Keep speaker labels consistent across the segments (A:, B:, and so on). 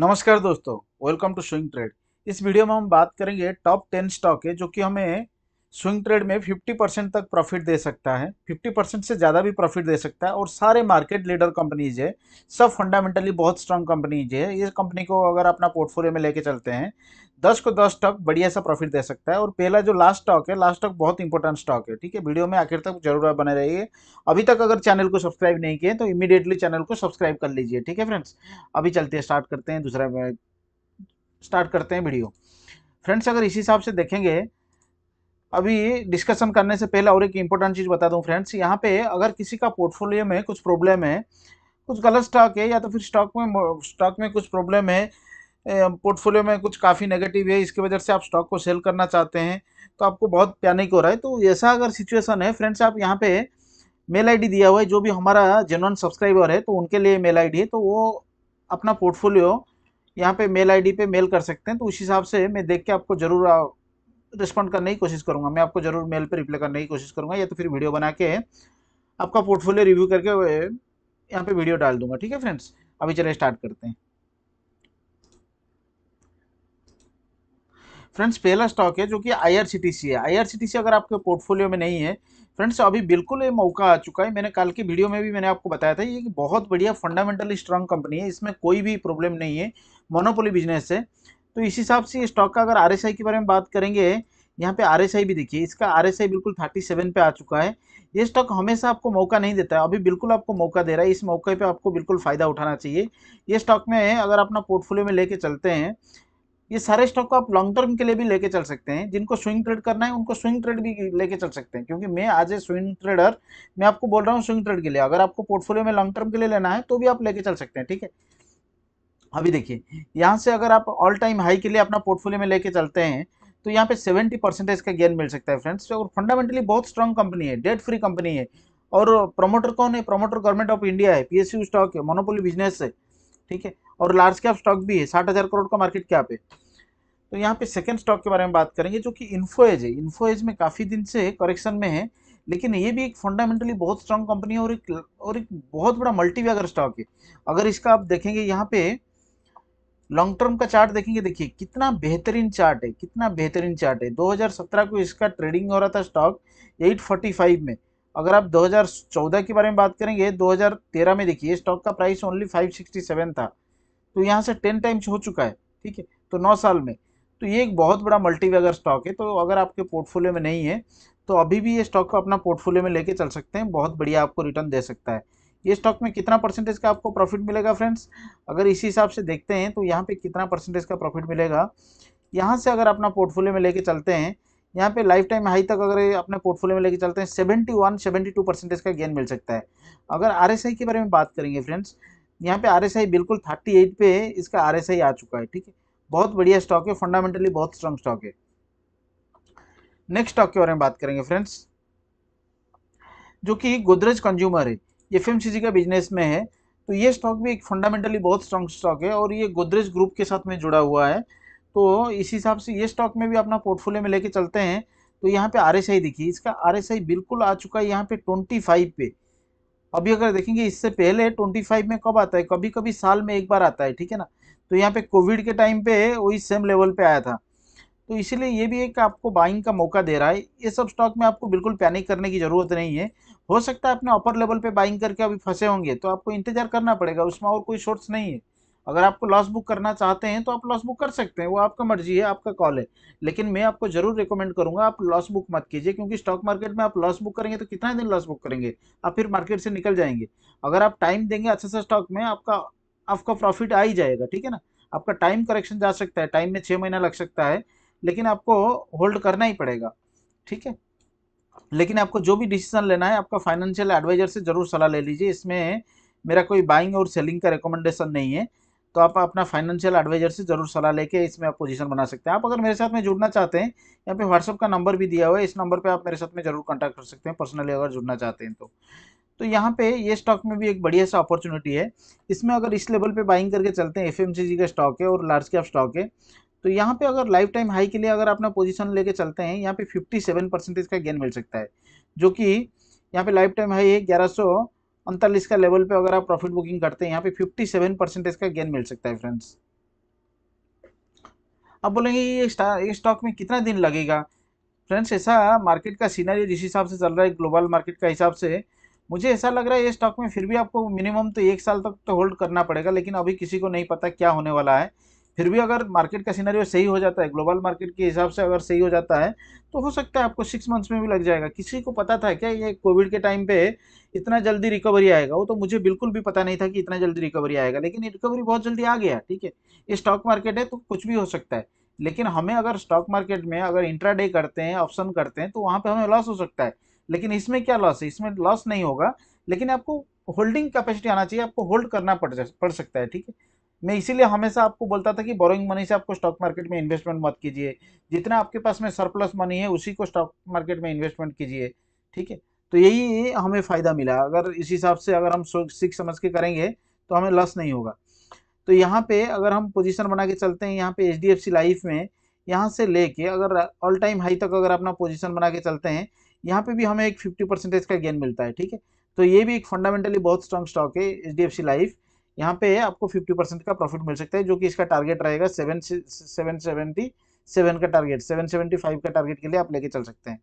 A: नमस्कार दोस्तों welcome to swing trade इस वीडियो में हम बात करेंगे टॉप टेन स्टॉक है जो कि हमें स्विंग ट्रेड में 50 परसेंट तक प्रॉफिट दे सकता है 50 परसेंट से ज़्यादा भी प्रॉफिट दे सकता है और सारे मार्केट लीडर कंपनीज है सब फंडामेंटली बहुत स्ट्रांग कंपनीज है इस कंपनी को अगर अपना पोर्टफोलियो में लेके चलते हैं दस को दस स्टॉक बढ़िया सा प्रॉफिट दे सकता है और पहला जो लास्ट स्टॉक है लास्ट स्टॉक बहुत इंपॉर्टेंट स्टॉक है ठीक है वीडियो में आखिर तक जरूर बने रहिए अभी तक अगर चैनल को सब्सक्राइब नहीं किए तो इमीडिएटली चैनल को सब्सक्राइब कर लीजिए ठीक है फ्रेंड्स अभी चलते हैं स्टार्ट करते हैं दूसरा स्टार्ट करते हैं वीडियो फ्रेंड्स अगर इस हिसाब से देखेंगे अभी डिस्कशन करने से पहले और एक इम्पोर्टेंट चीज़ बता दूं फ्रेंड्स यहाँ पे अगर किसी का पोर्टफोलियो में कुछ प्रॉब्लम है कुछ गलत स्टॉक है या तो फिर स्टॉक में स्टॉक में कुछ प्रॉब्लम है पोर्टफोलियो में कुछ काफ़ी नेगेटिव है इसकी वजह से आप स्टॉक को सेल करना चाहते हैं तो आपको बहुत पैनिक हो रहा है तो ऐसा अगर सिचुएसन है फ्रेंड्स आप यहाँ पर मेल आई दिया हुआ है जो भी हमारा जेनवन सब्सक्राइबर है तो उनके लिए मेल आई है तो वो अपना पोर्टफोलियो यहाँ पे मेल आईडी पे मेल कर सकते हैं तो उस हिसाब से मैं देख के आपको ज़रूर रिस्पॉन्ड करने की कोशिश करूँगा मैं आपको ज़रूर मेल पर रिप्लाई करने की कोशिश करूँगा या तो फिर वीडियो बना के आपका पोर्टफोलियो रिव्यू करके यहाँ पे वीडियो डाल दूंगा ठीक है फ्रेंड्स अभी चले स्टार्ट करते हैं फ्रेंड्स पहला स्टॉक है जो कि आईआरसीटीसी है आईआरसीटीसी अगर आपके पोर्टफोलियो में नहीं है फ्रेंड्स अभी बिल्कुल ये मौका आ चुका है मैंने कल की वीडियो में भी मैंने आपको बताया था ये बहुत बढ़िया फंडामेंटली स्ट्रांग कंपनी है इसमें कोई भी प्रॉब्लम नहीं है मोनोपोली बिजनेस है तो इस हिसाब से स्टॉक का अगर आर के बारे में बात करेंगे यहाँ पे आर भी देखिए इसका आर बिल्कुल थर्टी सेवन पे आ चुका है ये स्टॉक हमेशा आपको मौका नहीं देता है अभी बिल्कुल आपको मौका दे रहा है इस मौके पे आपको बिल्कुल फ़ायदा उठाना चाहिए ये स्टॉक में अगर अपना पोर्टफोलियो में लेके चलते हैं ये सारे स्टॉक को आप लॉन्ग टर्म के लिए भी लेके चल सकते हैं जिनको स्विंग ट्रेड करना है उनको स्विंग ट्रेड भी लेके चल सकते हैं क्योंकि मैं आज ए स्विंग ट्रेडर मैं आपको बोल रहा हूँ स्विंग ट्रेड के लिए अगर आपको पोर्टफोलियो में लॉन्ग टर्म के लिए लेना है तो भी आप लेके चल सकते हैं ठीक है अभी हाँ देखिए यहाँ से अगर आप ऑल टाइम हाई के लिए अपना पोर्टफोलियो में लेके चलते हैं तो यहाँ पे 70 परसेंटेज का गेन मिल सकता है फ्रेंड्स और फंडामेंटली बहुत स्ट्रॉन्ग कंपनी है डेट फ्री कंपनी है और प्रमोटर कौन है प्रमोटर गवर्नमेंट ऑफ इंडिया है पी स्टॉक है मोनोपोली बिजनेस है ठीक है और लार्ज कैप स्टॉक भी है साठ हज़ार करोड़ का मार्केट कैप है तो यहाँ पे सेकेंड स्टॉक के बारे में बात करेंगे जो कि इन्फोएज है इन्फोएज में काफ़ी दिन से करेक्शन में है लेकिन ये भी एक फंडामेंटली बहुत स्ट्रांग कंपनी है और एक और एक बहुत बड़ा मल्टीवैगर स्टॉक है अगर इसका आप देखेंगे यहाँ पे लॉन्ग टर्म का चार्ट देखेंगे देखिए कितना बेहतरीन चार्ट है कितना बेहतरीन चार्ट है 2017 को इसका ट्रेडिंग हो रहा था स्टॉक 845 में अगर आप 2014 के बारे में बात करेंगे 2013 में देखिए स्टॉक का प्राइस ओनली 567 था तो यहाँ से 10 टाइम्स हो चुका है ठीक है तो 9 साल में तो ये एक बहुत बड़ा मल्टी स्टॉक है तो अगर आपके पोर्टफोलियो में नहीं है तो अभी भी ये स्टॉक को अपना पोर्टफोलियो में लेके चल सकते हैं बहुत बढ़िया आपको रिटर्न दे सकता है ये स्टॉक में कितना परसेंटेज का आपको प्रॉफिट मिलेगा फ्रेंड्स अगर इसी हिसाब से देखते हैं तो यहाँ पे कितना परसेंटेज का प्रॉफिट मिलेगा यहाँ से अगर अपना पोर्टफोलियो में लेके चलते हैं यहाँ पे लाइफ टाइम हाई तक अगर अपने पोर्टफोलियो में लेके चलते हैं seventy one seventy two percentage का गेन मिल सकता है अगर आर के बारे में बात करेंगे फ्रेंड्स यहाँ पे आर बिल्कुल थर्टी एट पे इसका आर आ चुका है ठीक है बहुत बढ़िया स्टॉक है फंडामेंटली बहुत स्ट्रॉन्ग स्टॉक है नेक्स्ट स्टॉक के बारे में बात करेंगे फ्रेंड्स जो कि गोदरेज कंज्यूमर है एफ का बिजनेस में है तो ये स्टॉक भी एक फंडामेंटली बहुत स्ट्रॉन्ग स्टॉक है और ये गोदरेज ग्रुप के साथ में जुड़ा हुआ है तो इस हिसाब से ये स्टॉक में भी अपना पोर्टफोलियो में लेके चलते हैं तो यहाँ पे आर देखिए इसका आर बिल्कुल आ चुका है यहाँ पे ट्वेंटी फाइव पे अभी अगर देखेंगे इससे पहले ट्वेंटी फाइव में कब आता है कभी कभी साल में एक बार आता है ठीक है ना तो यहाँ पे कोविड के टाइम पे वही सेम लेवल पे आया था तो इसीलिए ये भी एक आपको बाइंग का मौका दे रहा है ये सब स्टॉक में आपको बिल्कुल पैनिक करने की ज़रूरत नहीं है हो सकता है अपने अपर लेवल पे बाइंग करके अभी फंसे होंगे तो आपको इंतजार करना पड़ेगा उसमें और कोई शॉर्ट्स नहीं है अगर आपको लॉस बुक करना चाहते हैं तो आप लॉस बुक कर सकते हैं वो आपका मर्जी है आपका कॉल है लेकिन मैं आपको जरूर रिकमेंड करूंगा आप लॉस बुक मत कीजिए क्योंकि स्टॉक मार्केट में आप लॉस बुक करेंगे तो कितना दिन लॉस बुक करेंगे आप फिर मार्केट से निकल जाएंगे अगर आप टाइम देंगे अच्छे से स्टॉक में आपका आपका प्रॉफिट आ ही जाएगा ठीक है ना आपका टाइम करेक्शन जा सकता है टाइम में छः महीना लग सकता है लेकिन आपको होल्ड करना ही पड़ेगा ठीक है लेकिन आपको जो भी डिसीजन लेना है आपका फाइनेंशियल एडवाइजर से ज़रूर सलाह ले लीजिए इसमें मेरा कोई बाइंग और सेलिंग का रिकमेंडेशन नहीं है तो आप अपना फाइनेंशियल एडवाइजर से ज़रूर सलाह लेके इसमें आप पोजीशन बना सकते हैं आप अगर मेरे साथ में जुड़ना चाहते हैं यहाँ पे व्हाट्सअप का नंबर भी दिया हुआ है इस नंबर पे आप मेरे साथ में ज़रूर कांटेक्ट कर सकते हैं पर्सनली अगर जुड़ना चाहते हैं तो तो यहाँ पे ये स्टॉक में भी एक बढ़िया सा अपॉर्चुनिटी है इसमें अगर इस लेवल पर बाइंग करके चलते हैं एफ का स्टॉक है और लार्ज कैप स्टॉक है तो यहाँ पे अगर लाइफ टाइम हाई के लिए अगर अपना पोजीशन लेके चलते हैं यहाँ पे 57 परसेंटेज का गेन मिल सकता है जो कि यहाँ पे लाइफ टाइम हाई है ग्यारह उनतालीस का लेवल पे अगर आप प्रॉफिट बुकिंग करते हैं यहाँ पे 57 परसेंटेज का गेन मिल सकता है फ्रेंड्स अब बोलेंगे ये स्टॉक में कितना दिन लगेगा फ्रेंड्स ऐसा मार्केट का सीनरी जिस हिसाब से चल रहा है ग्लोबल मार्केट का हिसाब से मुझे ऐसा लग रहा है ये स्टॉक में फिर भी आपको मिनिमम तो एक साल तक तो होल्ड करना पड़ेगा लेकिन अभी किसी को नहीं पता क्या होने वाला है फिर भी अगर मार्केट का सिनेरियो सही हो जाता है ग्लोबल मार्केट के हिसाब से अगर सही हो जाता है तो हो सकता है आपको सिक्स मंथ्स में भी लग जाएगा किसी को पता था क्या ये कोविड के टाइम पे इतना जल्दी रिकवरी आएगा वो तो मुझे बिल्कुल भी पता नहीं था कि इतना जल्दी रिकवरी आएगा लेकिन ये रिकवरी बहुत जल्दी आ गया ठीक है ये स्टॉक मार्केट है तो कुछ भी हो सकता है लेकिन हमें अगर स्टॉक मार्केट में अगर इंट्रा करते हैं ऑप्शन करते हैं तो वहाँ पर हमें लॉस हो सकता है लेकिन इसमें क्या लॉस है इसमें लॉस नहीं होगा लेकिन आपको होल्डिंग कैपेसिटी आना चाहिए आपको होल्ड करना पड़ पड़ सकता है ठीक है मैं इसीलिए हमेशा आपको बोलता था कि बोरोइंग मनी से आपको स्टॉक मार्केट में इन्वेस्टमेंट मत कीजिए जितना आपके पास में सरप्लस मनी है उसी को स्टॉक मार्केट में इन्वेस्टमेंट कीजिए ठीक है तो यही हमें फ़ायदा मिला अगर इस हिसाब से अगर हम सीख समझ के करेंगे तो हमें लॉस नहीं होगा तो यहाँ पे अगर हम पोजीशन बना के चलते हैं यहाँ पे H D F C life में यहाँ से लेके अगर ऑल टाइम हाई तक अगर अपना पोजीशन बना के चलते हैं यहाँ पे भी हमें एक फिफ्टी परसेंटेज का गेन मिलता है ठीक है तो ये भी एक फंडामेंटली बहुत स्ट्रांग स्टॉक है H D F C life यहाँ पे आपको 50 परसेंट का प्रॉफिट मिल सकता है जो कि इसका टारगेट रहेगा सेवन सेवन सेवेंटी सेवन का टारगेट सेवन सेवेंटी फाइव का टारगेट के लिए आप लेके चल सकते हैं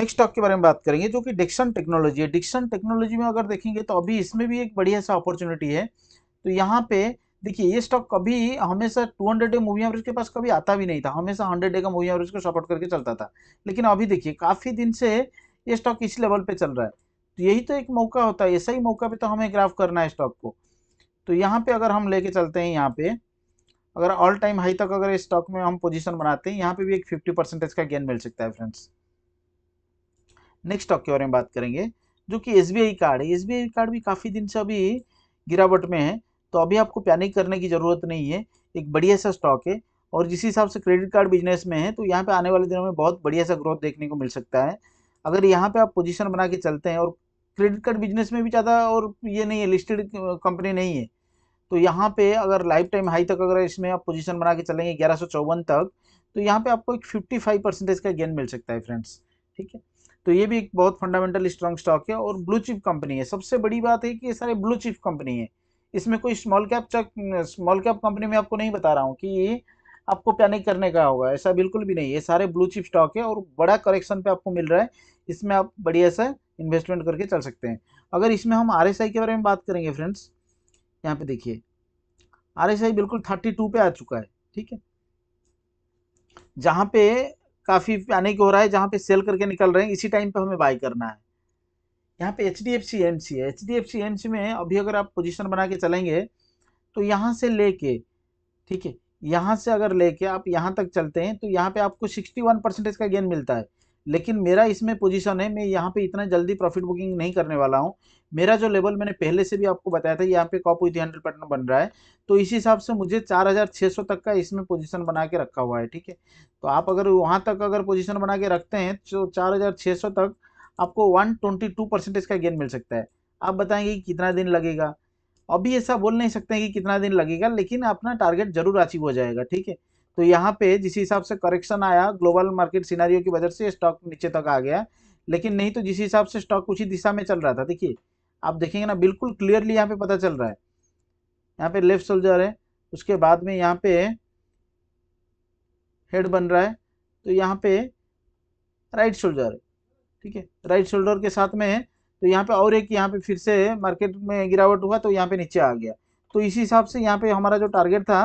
A: नेक्स्ट स्टॉक के बारे में बात करेंगे जो कि डिक्सन टेक्नोलॉजी है डिक्सन टेक्नोलॉजी में अगर देखेंगे तो अभी इसमें भी एक बढ़िया सा अपॉर्चुनिटी है तो यहाँ पे देखिए ये स्टॉक कभी हमेशा 200 हंड्रेड डे मूवी एवरेज के पास कभी आता भी नहीं था हमेशा 100 डे का मूवी एवरेज को सपोर्ट करके चलता था लेकिन अभी देखिए काफ़ी दिन से ये स्टॉक इस लेवल पे चल रहा है तो यही तो एक मौका होता है ऐसा ही मौका पे तो हमें ग्राफ करना है स्टॉक को तो यहाँ पे अगर हम लेके चलते हैं यहाँ पे अगर ऑल टाइम हाई तक अगर स्टॉक में हम पोजीशन बनाते हैं यहाँ पे भी एक फिफ्टी परसेंटेज का गेन मिल सकता है फ्रेंड्स नेक्स्ट स्टॉक के बारे में बात करेंगे जो कि एस कार्ड है एस कार्ड भी काफ़ी दिन से अभी गिरावट में है तो अभी आपको पैनिक करने की ज़रूरत नहीं है एक बढ़िया सा स्टॉक है और जिस हिसाब से क्रेडिट कार्ड बिजनेस में है तो यहाँ पे आने वाले दिनों में बहुत बढ़िया सा ग्रोथ देखने को मिल सकता है अगर यहाँ पे आप पोजीशन बना के चलते हैं और क्रेडिट कार्ड बिजनेस में भी ज़्यादा और ये नहीं है लिस्टेड कंपनी नहीं है तो यहाँ पे अगर लाइफ टाइम हाई तक अगर इसमें आप पोजीशन बना के चलेंगे ग्यारह तक तो यहाँ पे आपको एक 55 परसेंटेज का गेन मिल सकता है फ्रेंड्स ठीक है तो ये भी एक बहुत फंडामेंटल स्ट्रॉन्ग स्टॉक है और ब्लू चिप कंपनी है सबसे बड़ी बात है कि ये सारे ब्लू चिप कंपनी है इसमें कोई स्मॉल कैप चक स्मॉल कैप कंपनी में आपको नहीं बता रहा हूँ कि ये आपको पैनिक करने का होगा ऐसा बिल्कुल भी नहीं ये सारे ब्लू चिप स्टॉक है और बड़ा करेक्शन पे आपको मिल रहा है इसमें आप बढ़िया सा इन्वेस्टमेंट करके चल सकते हैं अगर इसमें हम आर के बारे में बात करेंगे फ्रेंड्स यहाँ पे देखिए आर बिल्कुल थर्टी टू पे आ चुका है ठीक है जहाँ पे काफ़ी पैनिक हो रहा है जहाँ पे सेल करके निकल रहे हैं इसी टाइम पे हमें बाई करना है यहाँ पे H D F C M C है H D F C M C में अभी अगर आप पोजीशन बना के चलेंगे तो यहाँ से लेके ठीक है यहाँ से अगर लेके आप यहाँ तक चलते हैं तो यहाँ पे आपको सिक्सटी वन परसेंटेज का गेन मिलता है लेकिन मेरा इसमें पोजीशन है मैं यहाँ पे इतना जल्दी प्रॉफिट बुकिंग नहीं करने वाला हूँ मेरा जो लेवल मैंने पहले से भी आपको बताया था यहाँ पे कॉप विथ हंड्रेड पैटर्न बन रहा है तो इस हिसाब से मुझे 4600 तक का इसमें पोजीशन बना के रखा हुआ है ठीक है तो आप अगर वहाँ तक अगर पोजिशन बना के रखते हैं तो चार तक आपको वन परसेंटेज का गेन मिल सकता है आप बताएंगे कि कितना दिन लगेगा अभी ऐसा बोल नहीं सकते हैं कि कितना दिन लगेगा लेकिन अपना टारगेट जरूर अचीव हो जाएगा ठीक है तो यहाँ पे जिस हिसाब से करेक्शन आया ग्लोबल मार्केट सिनारियों की वजह से स्टॉक नीचे तक आ गया लेकिन नहीं तो जिस हिसाब से स्टॉक उसी दिशा में चल रहा था देखिए आप देखेंगे ना बिल्कुल क्लियरली यहाँ पे पता चल रहा है यहाँ पे लेफ्ट सोल्जर है उसके बाद में यहाँ पे हेड बन रहा है तो यहाँ पे राइट शोल्डर है ठीक है राइट शोल्डर के साथ में तो यहाँ पे और एक यहाँ पे फिर से मार्केट में गिरावट हुआ तो यहाँ पे नीचे आ गया तो इसी हिसाब से यहाँ पे हमारा जो टारगेट था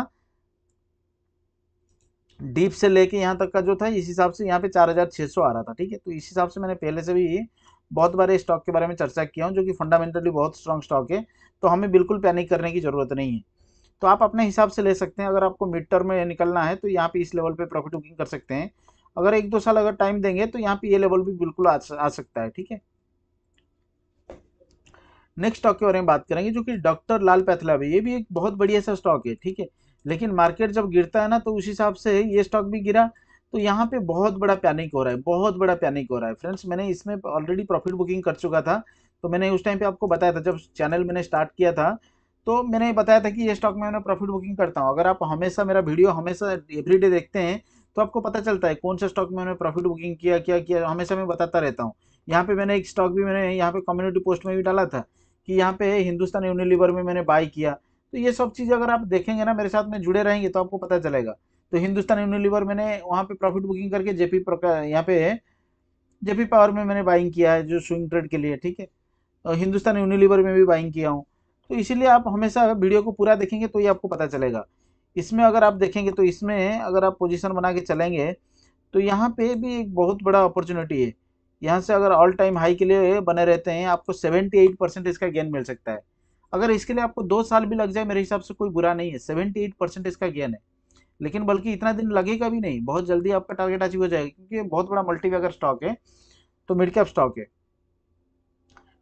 A: डीप से लेके यहाँ तक का जो था इस हिसाब से यहाँ पे चार हजार सौ आ रहा था ठीक है तो इस हिसाब से मैंने पहले से भी बहुत बार स्टॉक के बारे में चर्चा किया हूँ जो कि फंडामेंटली बहुत स्ट्रॉन्ग स्टॉक है तो हमें बिल्कुल पैनिक करने की ज़रूरत नहीं है तो आप अपने हिसाब से ले सकते हैं अगर आपको मिड टर्म में निकलना है तो यहाँ पे इस लेवल पे प्रॉफिट बुकिंग कर सकते हैं अगर एक दो साल अगर टाइम देंगे तो यहाँ पे ये लेवल भी बिल्कुल आ, सकता है ठीक है नेक्स्ट स्टॉक के बारे में बात करेंगे जो कि डॉक्टर लाल पैथलैब है ये भी एक बहुत बढ़िया सा स्टॉक है ठीक है लेकिन मार्केट जब गिरता है ना तो उस हिसाब से ये स्टॉक भी गिरा तो यहाँ पे बहुत बड़ा पैनिक हो रहा है बहुत बड़ा पैनिक हो रहा है फ्रेंड्स मैंने इसमें ऑलरेडी प्रॉफिट बुकिंग कर चुका था तो मैंने उस टाइम पे आपको बताया था जब चैनल मैंने स्टार्ट किया था तो मैंने बताया था कि ये स्टॉक में मैं प्रॉफिट बुकिंग करता हूँ अगर आप हमेशा मेरा वीडियो हमेशा एवरीडे देखते हैं तो आपको पता चलता है कौन सा स्टॉक में मैंने प्रॉफिट बुकिंग किया क्या किया हमेशा मैं बताता रहता हूँ यहाँ पे मैंने एक स्टॉक भी मैंने यहाँ पे कम्युनिटी पोस्ट में भी डाला था कि यहाँ पे हिंदुस्तान यूनिलीवर में मैंने बाई किया तो ये सब चीज़ अगर आप देखेंगे ना मेरे साथ में जुड़े रहेंगे तो आपको पता चलेगा तो हिंदुस्तान यूनिलीवर मैंने वहाँ पे प्रॉफिट बुकिंग करके जेपी यहाँ पे जेपी पावर में मैंने बाइंग किया है जो स्विंग ट्रेड के लिए ठीक है और हिंदुस्तान यूनिलीवर में भी बाइंग किया हूँ तो इसीलिए आप हमेशा वीडियो को पूरा देखेंगे तो ये आपको पता चलेगा इसमें अगर आप देखेंगे तो इसमें अगर आप पोजिशन बना के चलेंगे तो यहाँ पे भी एक बहुत बड़ा अपॉर्चुनिटी है यहाँ से अगर ऑल टाइम हाई के लिए बने रहते हैं आपको सेवेंटी एट परसेंट इसका गेन मिल सकता है अगर इसके लिए आपको दो साल भी लग जाए मेरे हिसाब से कोई बुरा नहीं है सेवेंटी एट परसेंट इसका गेन है लेकिन बल्कि इतना दिन लगेगा भी नहीं बहुत जल्दी आपका टारगेट अचीव हो जाएगा क्योंकि बहुत बड़ा मल्टीवैगर स्टॉक है तो मिड कैप स्टॉक है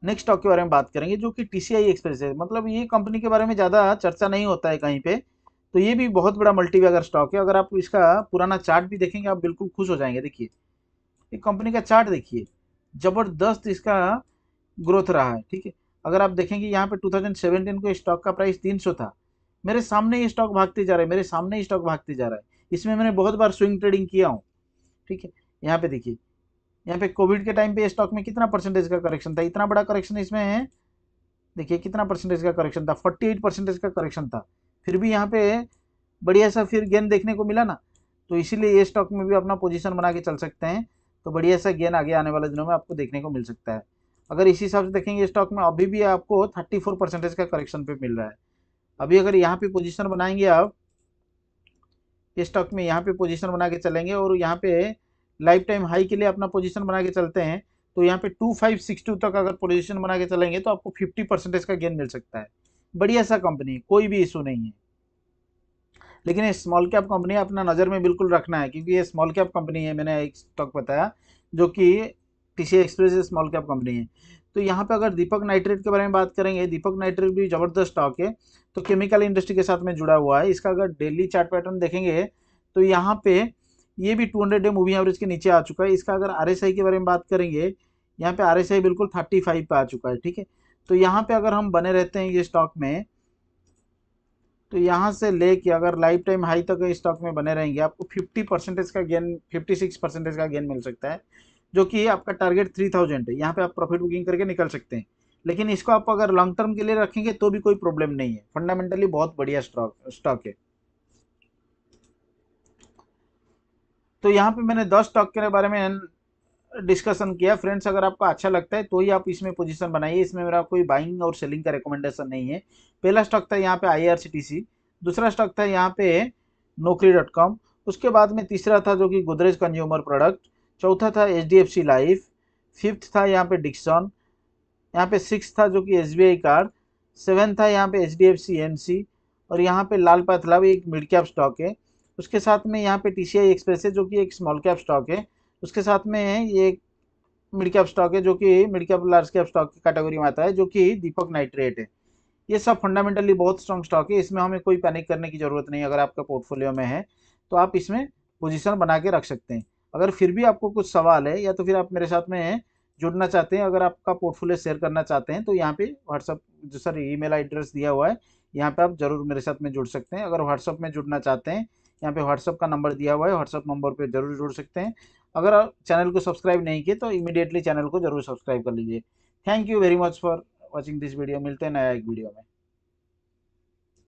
A: नेक्स्ट स्टॉक के बारे में बात करेंगे जो कि टी सी एक्सप्रेस है मतलब ये कंपनी के बारे में ज़्यादा चर्चा नहीं होता है कहीं पे तो ये भी बहुत बड़ा मल्टीवैगर स्टॉक है अगर आप इसका पुराना चार्ट भी देखेंगे आप बिल्कुल खुश हो जाएंगे देखिए ये कंपनी का चार्ट देखिए ज़बरदस्त इसका ग्रोथ रहा है ठीक है अगर आप देखेंगे यहाँ पे 2017 को स्टॉक का प्राइस 300 था मेरे सामने ही स्टॉक भागते जा रहा है मेरे सामने ही स्टॉक भागते जा रहा है इसमें मैंने बहुत बार स्विंग ट्रेडिंग किया हूँ ठीक है यहाँ पे देखिए यहाँ पे कोविड के टाइम पे स्टॉक में कितना परसेंटेज का करेक्शन था इतना बड़ा करेक्शन इसमें है देखिए कितना परसेंटेज का करेक्शन था फोर्टी परसेंटेज का करेक्शन था फिर भी यहाँ पे बढ़िया सा फिर गेन देखने को मिला ना तो इसीलिए ये स्टॉक में भी अपना पोजिशन बना के चल सकते हैं तो बढ़िया सा गेन आगे आने वाले दिनों में आपको देखने को मिल सकता है अगर इसी हिसाब से देखेंगे स्टॉक में अभी भी आपको थर्टी फोर परसेंटेज का करेक्शन पे मिल रहा है अभी अगर यहाँ पे पोजीशन बनाएंगे आप इस स्टॉक में यहाँ पे पोजीशन बना के चलेंगे और यहाँ पे लाइफ टाइम हाई के लिए अपना पोजीशन बना के चलते हैं तो यहाँ पे टू फाइव सिक्स टू तक अगर पोजिशन बना के चलेंगे तो आपको फिफ्टी परसेंटेज का गेन मिल सकता है बढ़िया सा कंपनी कोई भी इशू नहीं है लेकिन स्मॉल कैप कंपनी अपना नज़र में बिल्कुल रखना है क्योंकि ये स्मॉल कैप कंपनी है मैंने एक स्टॉक बताया जो कि किसी एक्सप्रेस स्मॉल कैप कंपनी है तो यहाँ पे अगर दीपक नाइट्रेट के बारे में बात करेंगे दीपक नाइट्रेट भी ज़बरदस्त स्टॉक है तो केमिकल इंडस्ट्री के साथ में जुड़ा हुआ है इसका अगर डेली चार्ट पैटर्न देखेंगे तो यहाँ पे ये भी 200 डे मूविंग एवरेज के नीचे आ चुका है इसका अगर आर के बारे में बात करेंगे यहाँ पे आर बिल्कुल थर्टी फाइव पे आ चुका है ठीक है तो यहाँ पे अगर हम बने रहते हैं ये स्टॉक में तो यहाँ से लेके अगर लाइफ टाइम हाई तक स्टॉक में बने रहेंगे आपको फिफ्टी परसेंटेज का गेन फिफ्टी सिक्स परसेंटेज का गेन मिल सकता है जो कि आपका टारगेट थ्री थाउजेंड है यहाँ पे आप प्रॉफिट बुकिंग करके निकल सकते हैं लेकिन इसको आप अगर लॉन्ग टर्म के लिए रखेंगे तो भी कोई प्रॉब्लम नहीं है फंडामेंटली बहुत बढ़िया स्टॉक स्टॉक है तो यहाँ पे मैंने दस स्टॉक के बारे में डिस्कशन किया फ्रेंड्स अगर आपको अच्छा लगता है तो ही आप इसमें पोजिशन बनाइए इसमें मेरा कोई बाइंग और सेलिंग का रिकमेंडेशन नहीं है पहला स्टॉक था यहाँ पे आई दूसरा स्टॉक था यहाँ पे नौकरी उसके बाद में तीसरा था जो कि गोदरेज कंज्यूमर प्रोडक्ट चौथा था H D F C life fifth था यहाँ पे डिक्सन यहाँ पे सिक्स था जो कि S B I card seven था यहाँ पे H D F C N C और यहाँ पे लाल भी मतलब एक मिड कैप स्टॉक है उसके साथ में यहाँ पे टी सी आई एक्सप्रेस है जो कि एक स्मॉल कैप स्टॉक है उसके साथ में ये एक मिड कैप स्टॉक है जो कि mid cap large cap stock की कैटेगरी में आता है जो कि दीपक नाइट्रेट है ये सब फंडामेंटली बहुत स्ट्रॉन्ग स्टॉक है इसमें हमें कोई पैनिक करने की ज़रूरत नहीं अगर आपका पोर्टफोलियो में है तो आप इसमें पोजिशन बना के रख सकते हैं अगर फिर भी आपको कुछ सवाल है या तो फिर आप मेरे साथ में जुड़ना चाहते हैं अगर आपका पोर्टफोलियो शेयर करना चाहते हैं तो यहाँ पे व्हाट्सअप जो सर ईमेल एड्रेस दिया हुआ है यहाँ पे आप जरूर मेरे साथ में जुड़ सकते हैं अगर व्हाट्सअप में जुड़ना चाहते हैं यहाँ पे व्हाट्सअप का नंबर दिया हुआ है व्हाट्सअप नंबर पे जरूर जुड़ सकते हैं अगर आप चैनल को सब्सक्राइब नहीं किए तो इमीडिएटली चैनल को जरूर सब्सक्राइब कर लीजिए thank you very much for watching this video मिलते हैं नया एक वीडियो में